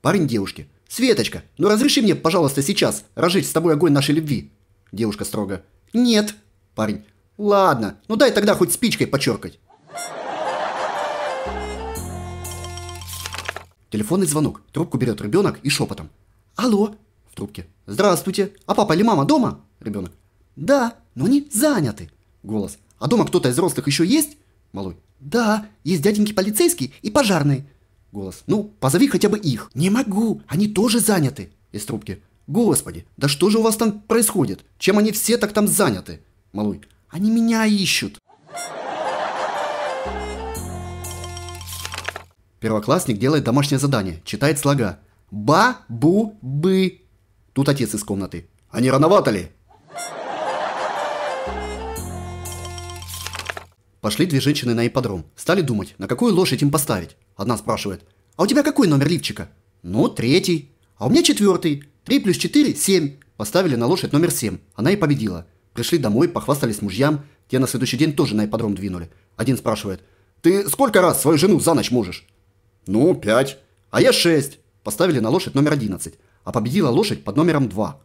Парень девушки. «Светочка, ну разреши мне, пожалуйста, сейчас разжечь с тобой огонь нашей любви». Девушка строго. «Нет». Парень. «Ладно, ну дай тогда хоть спичкой подчеркать. Телефонный звонок. Трубку берет ребенок и шепотом. «Алло!» В трубке. «Здравствуйте! А папа или мама дома?» Ребенок. «Да, но они заняты!» Голос. «А дома кто-то из взрослых еще есть?» Малой. «Да, есть дяденьки полицейский и пожарные. Голос. «Ну, позови хотя бы их!» «Не могу! Они тоже заняты!» Из трубки. «Господи, да что же у вас там происходит? Чем они все так там заняты?» Малой. «Они меня ищут!» Первоклассник делает домашнее задание, читает слога. «Ба-бу-бы!» Тут отец из комнаты. Они рановато ли?» Пошли две женщины на ипподром. Стали думать, на какую лошадь им поставить. Одна спрашивает, а у тебя какой номер лифчика? Ну, третий. А у меня четвертый. Три плюс четыре – семь. Поставили на лошадь номер семь. Она и победила. Пришли домой, похвастались мужьям. Те на следующий день тоже на ипподром двинули. Один спрашивает, ты сколько раз свою жену за ночь можешь? Ну, пять. А я шесть. Поставили на лошадь номер одиннадцать. А победила лошадь под номером два.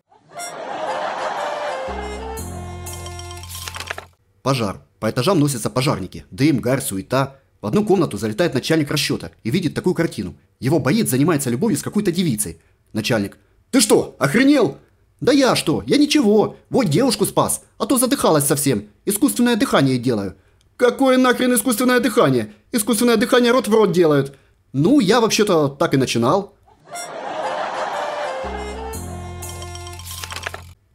Пожар. По этажам носятся пожарники, дым, гарь, суета. В одну комнату залетает начальник расчета и видит такую картину. Его боец занимается любовью с какой-то девицей. Начальник. «Ты что, охренел?» «Да я что? Я ничего. Вот девушку спас, а то задыхалась совсем. Искусственное дыхание делаю». «Какое нахрен искусственное дыхание? Искусственное дыхание рот в рот делают». «Ну, я вообще-то так и начинал».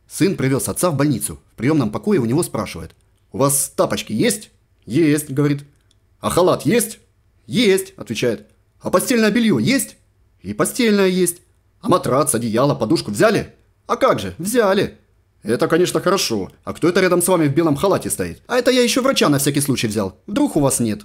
Сын привез отца в больницу. В приемном покое у него спрашивают – «У вас тапочки есть?» «Есть», — говорит. «А халат есть?» «Есть», — отвечает. «А постельное белье есть?» «И постельное есть». «А матрац, одеяло, подушку взяли?» «А как же, взяли». «Это, конечно, хорошо. А кто это рядом с вами в белом халате стоит?» «А это я еще врача на всякий случай взял. Вдруг у вас нет».